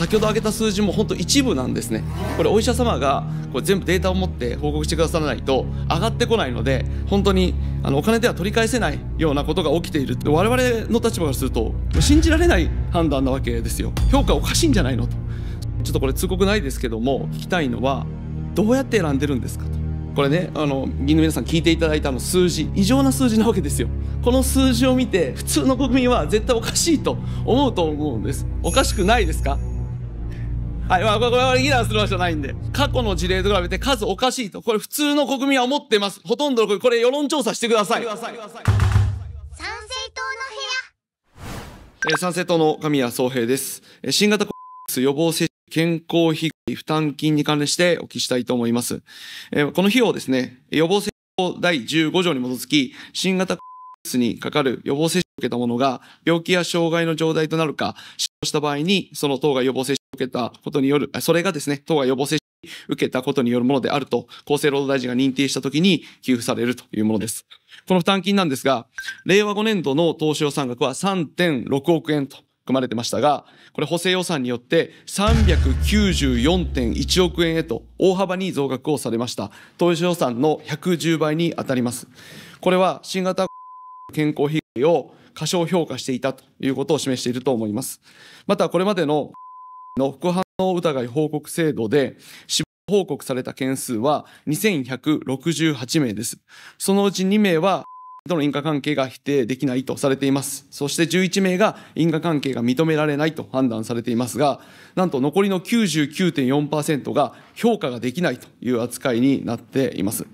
先ほど挙げた数字も本当一部なんですねこれお医者様がこれ全部データを持って報告してくださらないと上がってこないので本当にあのお金では取り返せないようなことが起きている我々の立場からすると信じられない判断なわけですよ評価おかしいんじゃないのとちょっとこれ通告ないですけども聞きたいのはどうやって選んでるんですかとこれねあの議員の皆さん聞いていただいたの数字異常な数字なわけですよこの数字を見て普通の国民は絶対おかしいと思うと思うんですおかしくないですかはい。まあ、これは議論する場所ないんで。過去の事例と比べて数おかしいと。これ普通の国民は思ってます。ほとんどの国、これ世論調査してください。参政党の部屋。えー、参政党の神谷総平です。えー、新型コロナ予防接種健康費負担金に関連してお聞きしたいと思います。えー、この費用ですね、予防接種法第15条に基づき、新型コロナにかかる予防接種を受けた者が病気や障害の状態となるか、死亡した場合に、その等が予防接けたことによる、それがですね、当該予防接種受けたことによるものであると、厚生労働大臣が認定したときに給付されるというものです。この負担金なんですが、令和5年度の投資予算額は3.6億円と組まれてましたが、これ補正予算によって394.1億円へと大幅に増額をされました。投資予算の110倍に当たります。これは新型健康被害を過小評価していたということを示していると思います。またこれまでのの副反応疑い報告制度で死亡報告された件数は2168名です。そのうち2名はとの因果関係が否定できないとされています。そして11名が因果関係が認められないと判断されていますが、なんと残りの99.4%が評価ができないという扱いになっています。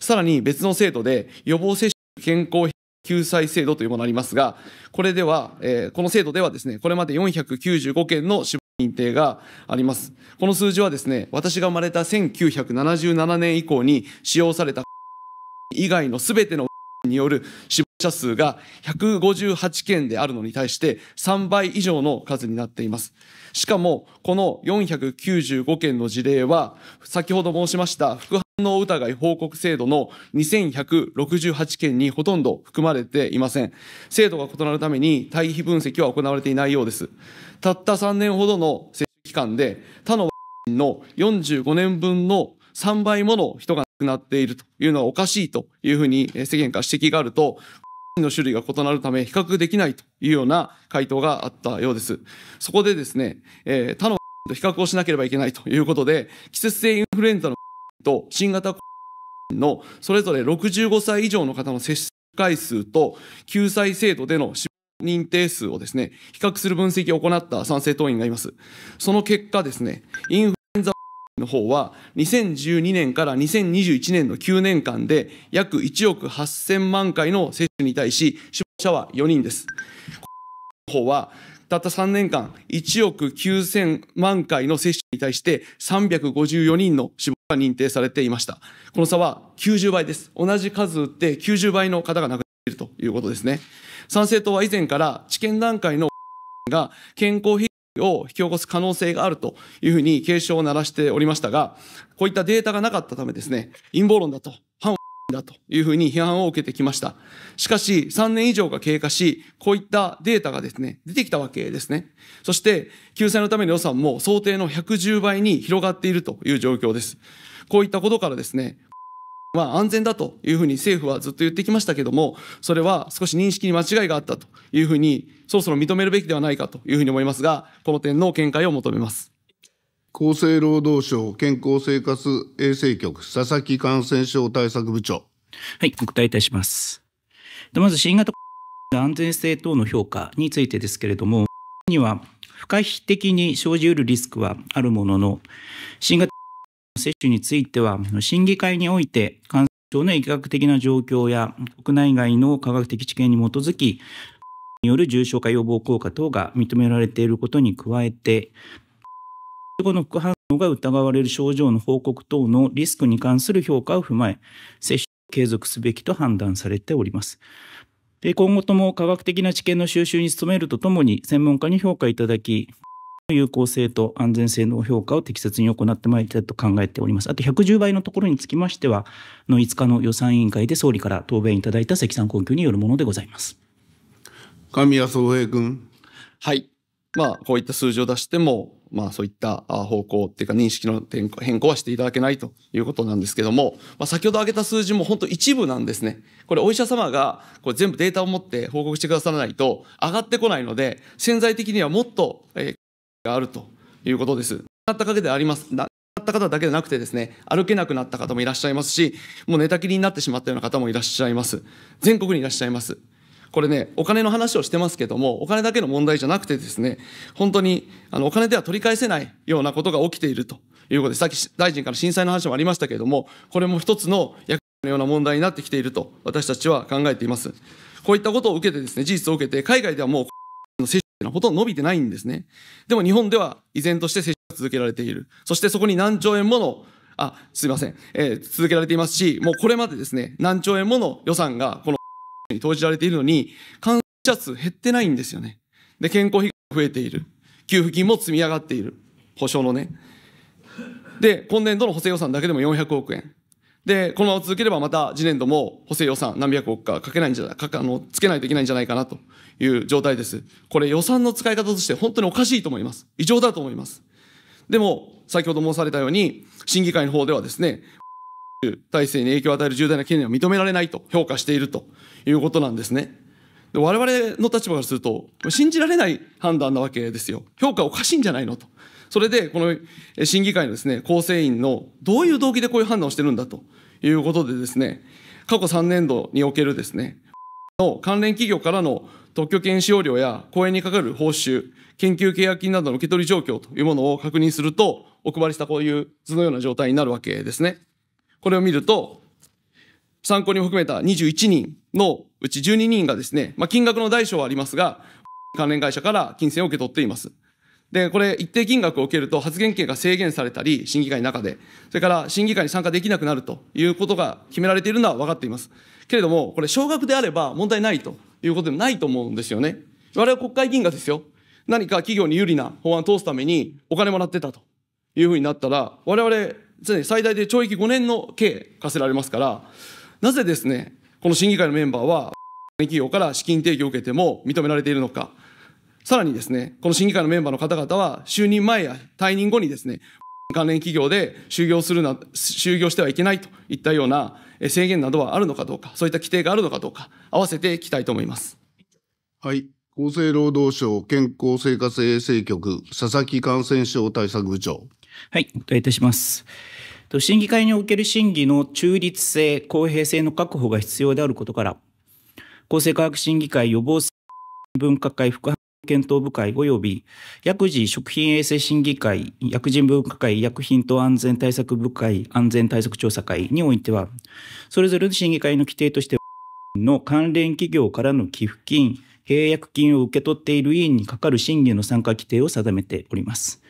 さらに別の制度で予防接種健康救済制度というものがありますが、これでは、えー、この制度ではですね、これまで495件の死亡認定があります。この数字はですね、私が生まれた1977年以降に使用された 以外の全てのによる死亡者数が158件であるのに対して3倍以上の数になっています。しかも、この495件の事例は、先ほど申しました副反応疑い報告制度の2168件にほとんど含まれていません。制度が異なるために対比分析は行われていないようです。たった3年ほどの接種期間で他のの45年分の3倍もの人がなっているというのはおかしいというふうに世間から指摘があると、の種類が異なるため比較できないというような回答があったようです。そこでですね、えー、他の と比較をしなければいけないということで、季節性インフルエンザの と新型コのそれぞれ65歳以上の方の接種回数と救済制度での認定数をですね、比較する分析を行った賛成党員がいます。その結果ですね、インフの方は2012年から2021年の9年間で約1億8000万回の接種に対し死亡者は4人です。の方はたった3年間1億9000万回の接種に対して354人の死亡が認定されていました。この差は90倍です。同じ数打って90倍の方が亡くなっているということですね。賛成党は以前から治験段階のが健康被を引き起こす可能性があるというふうに警鐘を鳴らしておりましたが、こういったデータがなかったためですね、陰謀論だと、反だというふうに批判を受けてきました。しかし、3年以上が経過し、こういったデータがですね、出てきたわけですね。そして、救済のための予算も想定の110倍に広がっているという状況です。こういったことからですね、は安全だというふうに政府はずっと言ってきましたけども、それは少し認識に間違いがあったというふうに、そろそろ認めるべきではないかというふうに思いますが、この点の見解を求めます。厚生労働省健康生活衛生局佐々木感染症対策部長。はい、お答えいたします。まず新型安全性等の評価についてですけれども、には不可避的に生じうるリスクはあるものの、新型接種については、審議会において、感染症の医学的な状況や、国内外の科学的知見に基づき、による重症化予防効果等が認められていることに加えて、後の副反応が疑われる症状の報告等のリスクに関する評価を踏まえ、接種を継続すべきと判断されております。で今後とも科学的な知見の収集に努めるとともに、専門家に評価いただき、有効性と安全性の評価を適切に行ってまいりたいと考えております。あと110倍のところにつきましては、の5日の予算委員会で総理から答弁いただいた積算根拠によるものでございます。神谷総平君。はい。まあ、こういった数字を出しても、まあ、そういった方向っていうか認識の変更はしていただけないということなんですけども、まあ、先ほど挙げた数字も本当一部なんですね。これお医者様がこれ全部データを持って報告してくださらないと上がってこないので、潜在的にはもっと、えーがあるということです。なった方であります。なった方だけでなくてですね、歩けなくなった方もいらっしゃいますし、もう寝たきりになってしまったような方もいらっしゃいます。全国にいらっしゃいます。これね、お金の話をしてますけども、お金だけの問題じゃなくてですね、本当にあのお金では取り返せないようなことが起きているということで、さっき大臣から震災の話もありましたけれども、これも一つの役のような問題になってきていると、私たちは考えています。こういったことを受けてですね、事実を受けて、海外ではもうのはほとんど伸びてないんですね。でも日本では依然として接種が続けられている。そしてそこに何兆円ものあ、すいません。えー、続けられていますし、もうこれまでですね、何兆円もの予算がこの に投じられているのに、感染者数減ってないんですよね。で、健康費が増えている。給付金も積み上がっている。保証のね。で、今年度の補正予算だけでも400億円。で、このまま続ければまた次年度も補正予算何百億かかけないんじゃない、かか、あの、つけないといけないんじゃないかなという状態です。これ予算の使い方として本当におかしいと思います。異常だと思います。でも、先ほど申されたように、審議会の方ではですね、体制に影響を与える重大な懸念は認められないと評価しているということなんですね。で我々の立場からすると、信じられない判断なわけですよ。評価おかしいんじゃないのと。それで、この審議会のですね、構成員のどういう動機でこういう判断をしてるんだということでですね、過去3年度におけるですね、の関連企業からの特許権使用料や講演にかかる報酬、研究契約金などの受け取り状況というものを確認すると、お配りしたこういう図のような状態になるわけですね。これを見ると、参考人を含めた21人のうち12人がですね、まあ、金額の代償はありますが、関連会社から金銭を受け取っています。で、これ、一定金額を受けると発言権が制限されたり、審議会の中で、それから審議会に参加できなくなるということが決められているのは分かっています。けれども、これ、少額であれば問題ないということでもないと思うんですよね。我々は国会議員がですよ、何か企業に有利な法案を通すためにお金もらってたというふうになったら、我々、常に最大で懲役5年の刑課せられますから、なぜですね、この審議会のメンバーは、企業から資金提供を受けても認められているのか。さらにですね、この審議会のメンバーの方々は、就任前や退任後にですね、関連企業で就業するな、就業してはいけないといったような制限などはあるのかどうか、そういった規定があるのかどうか、合わせていきたいと思います。はい。厚生労働省健康生活衛生局、佐々木感染症対策部長。はい、お答えいたします。審議会における審議の中立性、公平性の確保が必要であることから、厚生科学審議会予防分科会副検討部会及び薬事食品衛生審議会、薬人分科会、薬品等安全対策部会、安全対策調査会においては、それぞれの審議会の規定としての関連企業からの寄付金、契約金を受け取っている委員にかかる審議の参加規定を定めております。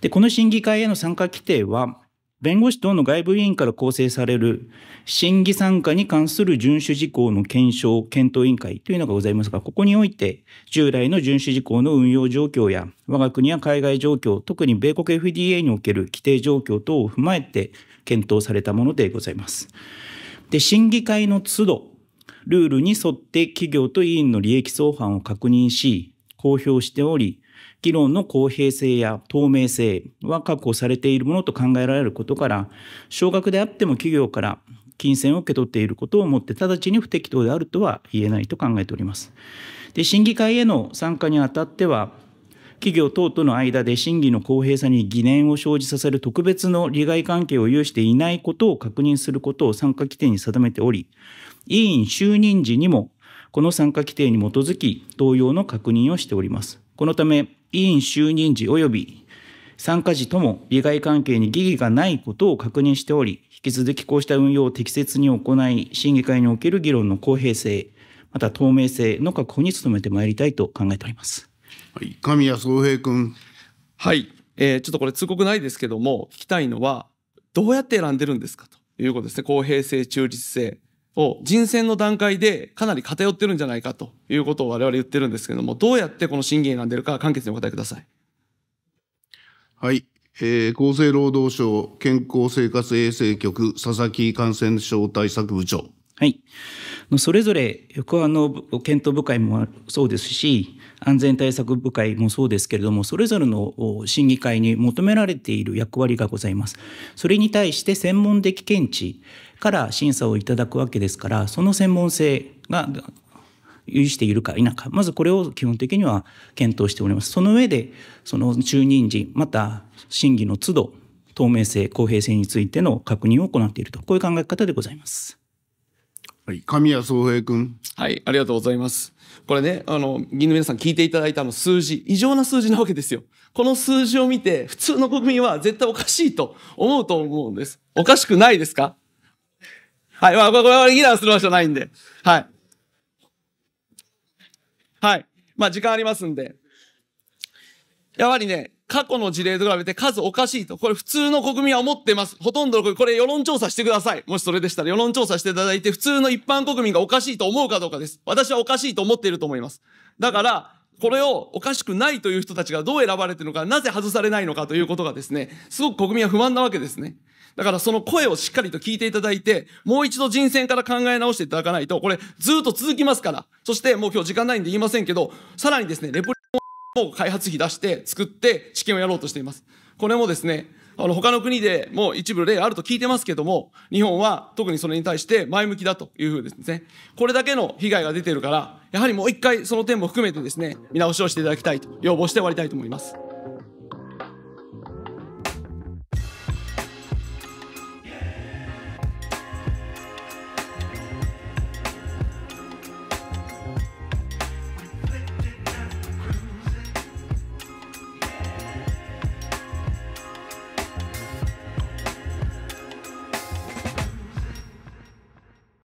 でこの審議会への参加規定は、弁護士等の外部委員から構成される審議参加に関する遵守事項の検証検討委員会というのがございますが、ここにおいて従来の遵守事項の運用状況や我が国や海外状況、特に米国 FDA における規定状況等を踏まえて検討されたものでございます。で、審議会の都度、ルールに沿って企業と委員の利益相反を確認し、公表しており、議論の公平性や透明性は確保されているものと考えられることから、少額であっても企業から金銭を受け取っていることをもって直ちに不適当であるとは言えないと考えております。で審議会への参加にあたっては、企業等との間で審議の公平さに疑念を生じさせる特別の利害関係を有していないことを確認することを参加規定に定めており、委員就任時にもこの参加規定に基づき同様の確認をしております。このため、委員就任時及び参加時とも利害関係に疑義がないことを確認しており、引き続きこうした運用を適切に行い、審議会における議論の公平性、また透明性の確保に努めてまいりたいと考えております。はい、神谷宗平君。はい、えー、ちょっとこれ通告ないですけども、聞きたいのは、どうやって選んでるんですかということですね。公平性、中立性、を人選の段階でかなり偏ってるんじゃないかということを我々言ってるんですけども、どうやってこの審議が選んでるか、簡潔にお答えください。はい。えー、厚生労働省健康生活衛生局佐々木感染症対策部長。はい。それぞれ横浜の検討部会もそうですし、安全対策部会もそうですけれども、それぞれの審議会に求められている役割がございます。それに対して専門的見地、から審査をいただくわけですからその専門性が有しているか否かまずこれを基本的には検討しておりますその上でその就任時また審議の都度透明性公平性についての確認を行っているとこういう考え方でございます。はい、神谷宗平君。はい、ありがとうございます。これね、あの、議員の皆さん聞いていただいたの数字、異常な数字なわけですよ。この数字を見て、普通の国民は絶対おかしいと思うと思うんです。おかしくないですかはい。まあ、これは議論する場所ないんで。はい。はい。まあ、時間ありますんで。やはりね、過去の事例と比べて数おかしいと。これ普通の国民は思ってます。ほとんどの国、これ世論調査してください。もしそれでしたら世論調査していただいて、普通の一般国民がおかしいと思うかどうかです。私はおかしいと思っていると思います。だから、これをおかしくないという人たちがどう選ばれてるのか、なぜ外されないのかということがですね、すごく国民は不満なわけですね。だからその声をしっかりと聞いていただいて、もう一度人選から考え直していただかないと、これずっと続きますから。そしてもう今日時間ないんで言いませんけど、さらにですね、レプリを開発費出して作って治験をやろうとしています。これもですね、あの、他の国でも一部例あると聞いてますけども、日本は特にそれに対して前向きだというふうですね。これだけの被害が出ているから、やはりもう一回その点も含めてですね、見直しをしていただきたいと要望して終わりたいと思います。